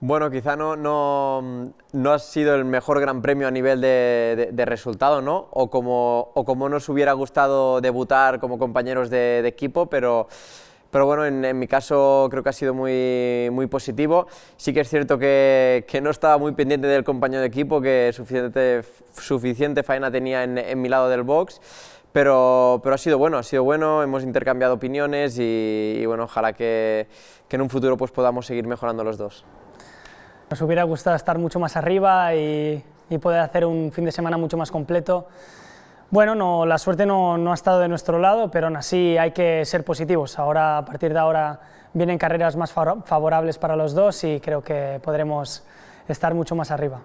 Bueno, quizá no, ha sido el mejor gran premio a nivel de, resultado, ¿no? O como, nos hubiera gustado debutar como compañeros de, equipo, pero, bueno, en, mi caso creo que ha sido muy, positivo. Sí que es cierto que, no estaba muy pendiente del compañero de equipo, que suficiente, suficiente faena tenía en, mi lado del box. Pero, ha sido bueno, ha sido bueno, hemos intercambiado opiniones y, bueno, ojalá que, que en un futuro pues podamos seguir mejorando los dos. Nos hubiera gustado estar mucho más arriba y, poder hacer un fin de semana mucho más completo. Bueno, no, la suerte no, ha estado de nuestro lado, pero aún así hay que ser positivos. Ahora, a partir de ahora, vienen carreras más favorables para los dos y creo que podremos estar mucho más arriba.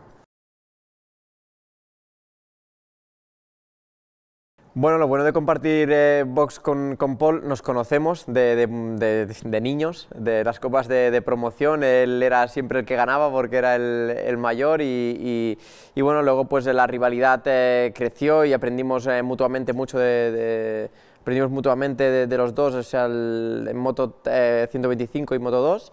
Bueno, lo bueno de compartir eh, box con, con, Paul, nos conocemos de, de, de, niños, de las copas de, promoción, él era siempre el que ganaba porque era el, el mayor y, y, bueno, luego pues la rivalidad eh, creció y aprendimos eh, mutuamente mucho de... aprendimos mutuamente de, los dos, o sea, en Moto 125 y Moto 2.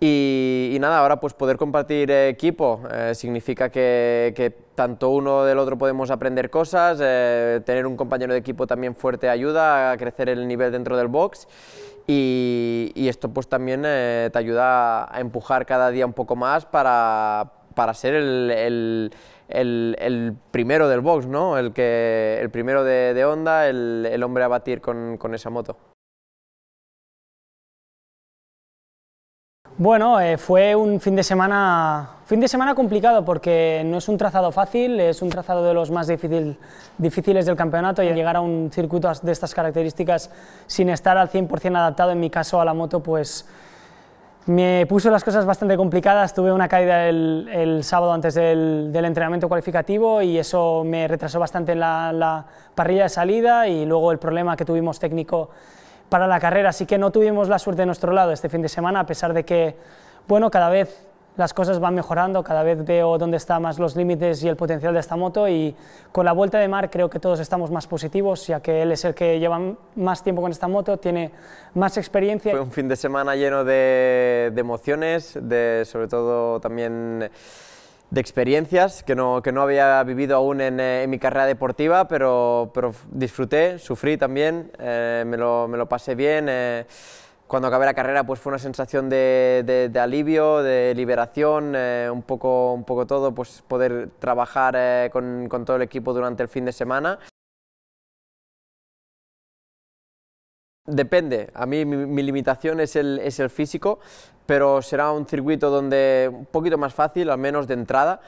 Y, y nada, ahora pues poder compartir equipo eh, significa que, tanto uno del otro podemos aprender cosas, eh, tener un compañero de equipo también fuerte ayuda a crecer el nivel dentro del box y, esto pues también eh, te ayuda a empujar cada día un poco más para, ser el, primero del box, El, que, el primero de, de onda, el, hombre a batir con esa moto. Bueno, eh, fue un fin de semana fin de semana complicado porque no es un trazado fácil, es un trazado de los más difíciles del campeonato y llegar a un circuito de estas características sin estar al 100% adaptado, en mi caso a la moto, pues me puso las cosas bastante complicadas, tuve una caída el, sábado antes del, entrenamiento cualificativo y eso me retrasó bastante en la, la parrilla de salida y luego el problema que tuvimos técnico para la carrera, así que no tuvimos la suerte de nuestro lado este fin de semana, a pesar de que, bueno, cada vez las cosas van mejorando, cada vez veo dónde están más los límites y el potencial de esta moto y con la vuelta de mar creo que todos estamos más positivos, ya que él es el que lleva más tiempo con esta moto, tiene más experiencia. Fue un fin de semana lleno de, de emociones, de sobre todo también de experiencias que no, había vivido aún en, eh, mi carrera deportiva, pero, disfruté, sufrí también, eh, me, lo, pasé bien. Eh, cuando acabé la carrera pues fue una sensación de, alivio, de liberación, un, poco, un poco todo, pues poder trabajar con, con todo el equipo durante el fin de semana. Depende, a mí mi, limitación es el, es el, físico, pero será un circuito donde un poquito más fácil, al menos de entrada,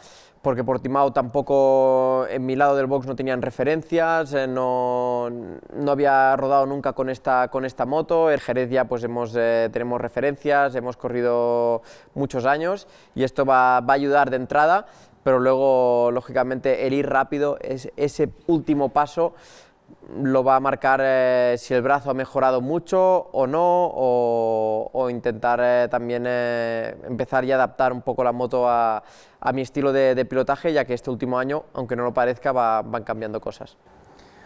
porque por Timao tampoco en mi lado del box no tenían referencias, eh, no, no, había rodado nunca con esta, con esta moto, en Jerez ya pues hemos, eh, tenemos referencias, hemos corrido muchos años y esto va, va a ayudar de entrada, pero luego lógicamente el ir rápido es ese último paso lo va a marcar eh, si el brazo ha mejorado mucho o no, o, intentar eh, también eh, empezar y adaptar un poco la moto a, a mi estilo de, pilotaje, ya que este último año, aunque no lo parezca, van cambiando cosas.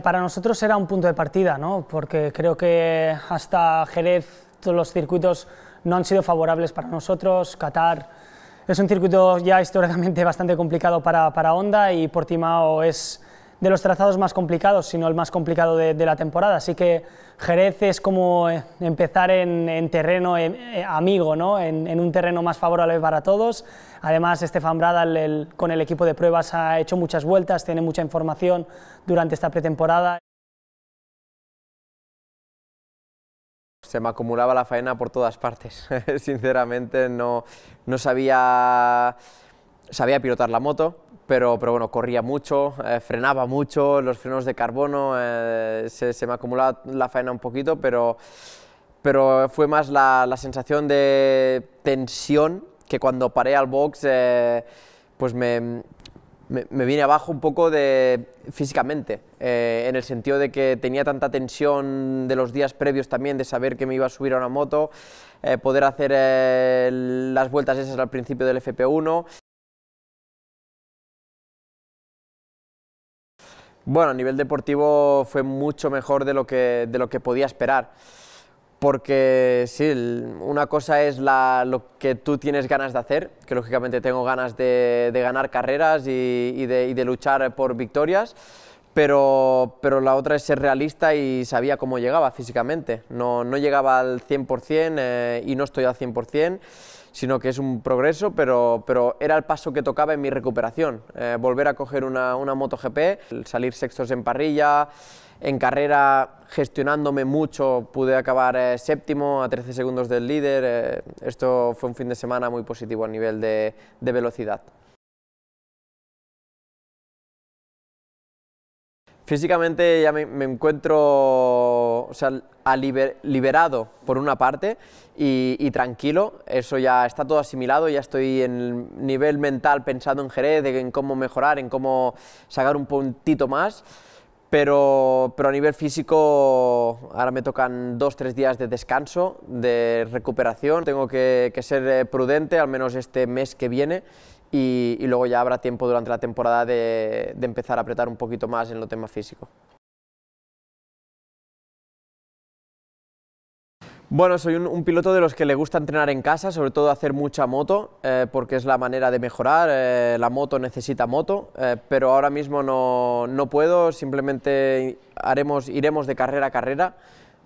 Para nosotros era un punto de partida, ¿no? porque creo que hasta Jerez todos los circuitos no han sido favorables para nosotros, Qatar es un circuito ya históricamente bastante complicado para, para Honda y Portimao es de los trazados más complicados, sino el más complicado de, la temporada. Así que Jerez es como eh, empezar en, terreno eh, eh, amigo, en, un terreno más favorable para todos. Además, Estefan Bradal con el equipo de pruebas ha hecho muchas vueltas, tiene mucha información durante esta pretemporada. se me acumulaba la faena por todas partes. Sinceramente no sabía sabía pilotar la moto, pero, pero bueno, corría mucho, eh, frenaba mucho, los frenos de carbono, eh, se, se, me acumulaba la faena un poquito, pero, pero fue más la, la sensación de tensión que cuando paré al box, eh, pues me, me, vine abajo un poco de, físicamente, en el sentido de que tenía tanta tensión de los días previos también, de saber que me iba a subir a una moto, poder hacer las vueltas esas al principio del FP1 Bueno, a nivel deportivo fue mucho mejor de lo que, de lo que podía esperar. Porque sí, una cosa es lo que tú tienes ganas de hacer, que lógicamente tengo ganas de, ganar carreras y, de, luchar por victorias, pero, la otra es ser realista y sabía cómo llegaba físicamente. No, llegaba al 100% eh, y no estoy al 100% sino que es un progreso, pero, era el paso que tocaba en mi recuperación. Eh, volver a coger una, una MotoGP, salir sextos en parrilla, en carrera gestionándome mucho pude acabar eh, séptimo a 13 segundos del líder. Eh, esto fue un fin de semana muy positivo a nivel de velocidad. físicamente ya me, encuentro o sea, liberado por una parte y, tranquilo, eso ya está todo asimilado, ya estoy en el nivel mental pensando en Jerez, en cómo mejorar, en cómo sacar un puntito más. Pero, pero a nivel físico ahora me tocan dos, tres días de descanso, de recuperación. Tengo que, que ser eh, prudente, al menos este mes que viene, y, luego ya habrá tiempo durante la temporada de, empezar a apretar un poquito más en lo tema físico. Bueno, soy un, piloto de los que le gusta entrenar en casa, sobre todo hacer mucha moto, eh, porque es la manera de mejorar, eh, la moto necesita moto, eh, pero ahora mismo no, puedo, simplemente haremos, iremos de carrera a carrera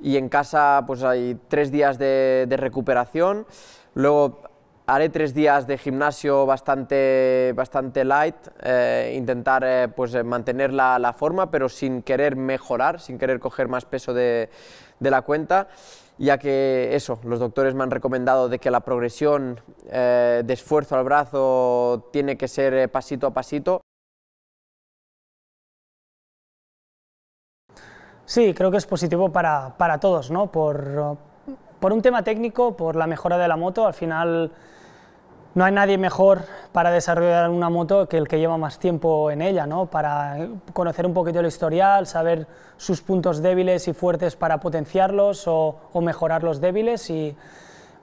y en casa pues hay tres días de, de recuperación, luego haré tres días de gimnasio bastante, bastante light, eh, intentar eh, pues, eh, mantener la, la, forma, pero sin querer mejorar, sin querer coger más peso de, de, la cuenta, ya que eso, los doctores me han recomendado de que la progresión de esfuerzo al brazo tiene que ser pasito a pasito. Sí, creo que es positivo para, para todos, ¿no? Por, por un tema técnico, por la mejora de la moto, al final no hay nadie mejor para desarrollar una moto que el que lleva más tiempo en ella, ¿no? para eh, conocer un poquito el historial, saber sus puntos débiles y fuertes para potenciarlos o, o mejorar los débiles. Y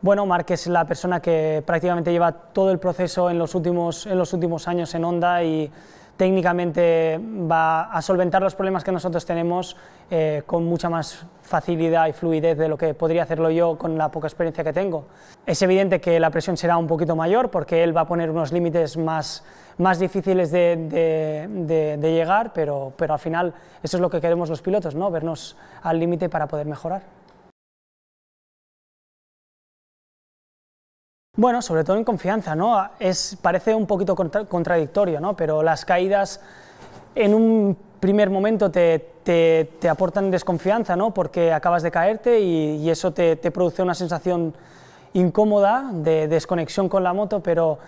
bueno, márquez es la persona que prácticamente lleva todo el proceso en los últimos, en los últimos años en Honda y técnicamente va a solventar los problemas que nosotros tenemos eh, con mucha más facilidad y fluidez de lo que podría hacerlo yo con la poca experiencia que tengo. Es evidente que la presión será un poquito mayor porque él va a poner unos límites más, difíciles de, llegar, pero, pero al final eso es lo que queremos los pilotos, ¿no? vernos al límite para poder mejorar. Bueno, sobre todo en confianza, ¿no? Es, parece un poquito contradictorio, ¿no? Pero las caídas en un primer momento te, aportan desconfianza, ¿no? Porque acabas de caerte y, eso te, produce una sensación incómoda de desconexión con la moto, pero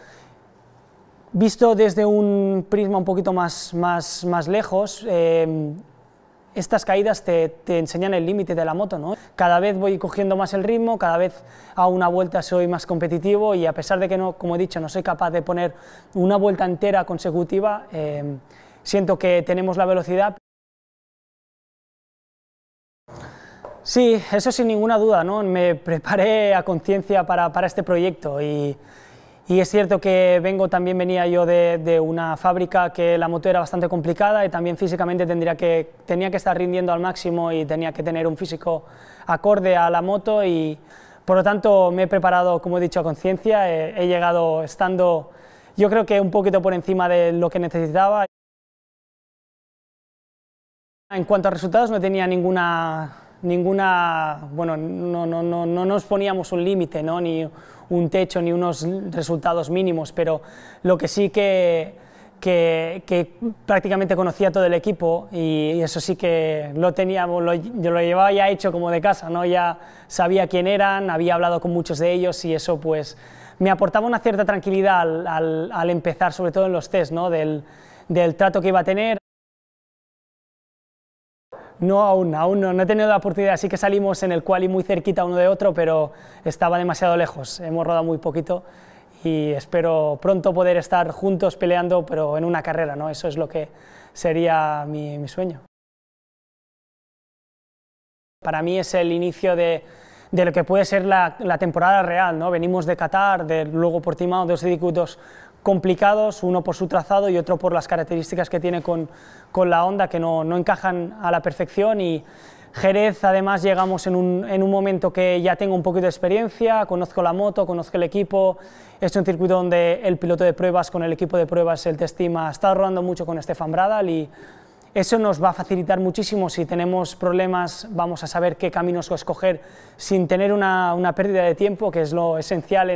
visto desde un prisma un poquito más, más, más lejos, eh, estas caídas te, enseñan el límite de la moto, ¿no? Cada vez voy cogiendo más el ritmo, cada vez a una vuelta soy más competitivo y a pesar de que, no, como he dicho, no soy capaz de poner una vuelta entera consecutiva, em, siento que tenemos la velocidad. Sí, eso sin ninguna duda, ¿no? Me preparé a conciencia para, para este proyecto y y es cierto que vengo, también venía yo de, una fábrica que la moto era bastante complicada y también físicamente tendría que, tenía que estar rindiendo al máximo y tenía que tener un físico acorde a la moto y por lo tanto me he preparado, como he dicho, a conciencia, he llegado estando yo creo que un poquito por encima de lo que necesitaba. En cuanto a resultados no tenía ninguna ninguna, bueno, no, nos poníamos un límite, ¿no? ni un techo, ni unos resultados mínimos, pero lo que sí que, que, prácticamente conocía todo el equipo y, eso sí que lo teníamos, lo llevaba ya hecho como de casa, ¿no? ya sabía quién eran, había hablado con muchos de ellos y eso pues me aportaba una cierta tranquilidad al, empezar, sobre todo en los test, del, del trato que iba a tener. No, aún, aún no, no he tenido la oportunidad. Así que salimos en el quali muy cerquita uno de otro, pero estaba demasiado lejos. Hemos rodado muy poquito y espero pronto poder estar juntos peleando, pero en una carrera, ¿no? Eso es lo que sería mi, sueño. Para mí es el inicio de, lo que puede ser la, temporada real, ¿no? Venimos de Qatar, de, luego Portimao, dos edificios, complicados, uno por su trazado y otro por las características que tiene con, con la onda, que no, encajan a la perfección. Y Jerez, además, llegamos en un, en momento que ya tengo un poquito de experiencia, conozco la moto, conozco el equipo. Es un circuito donde el piloto de pruebas con el equipo de pruebas, el Testima, está rodando mucho con Estefan Bradal y eso nos va a facilitar muchísimo. Si tenemos problemas, vamos a saber qué caminos escoger sin tener una, pérdida de tiempo, que es lo esencial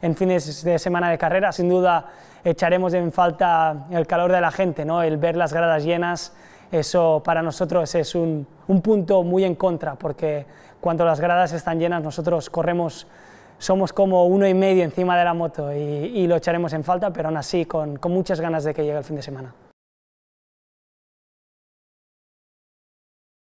en, fines de semana de carrera. Sin duda, echaremos en falta el calor de la gente, ¿no? el ver las gradas llenas. Eso para nosotros es un, punto muy en contra, porque cuando las gradas están llenas, nosotros corremos somos como uno y medio encima de la moto y, y, lo echaremos en falta, pero aún así con muchas ganas de que llegue el fin de semana.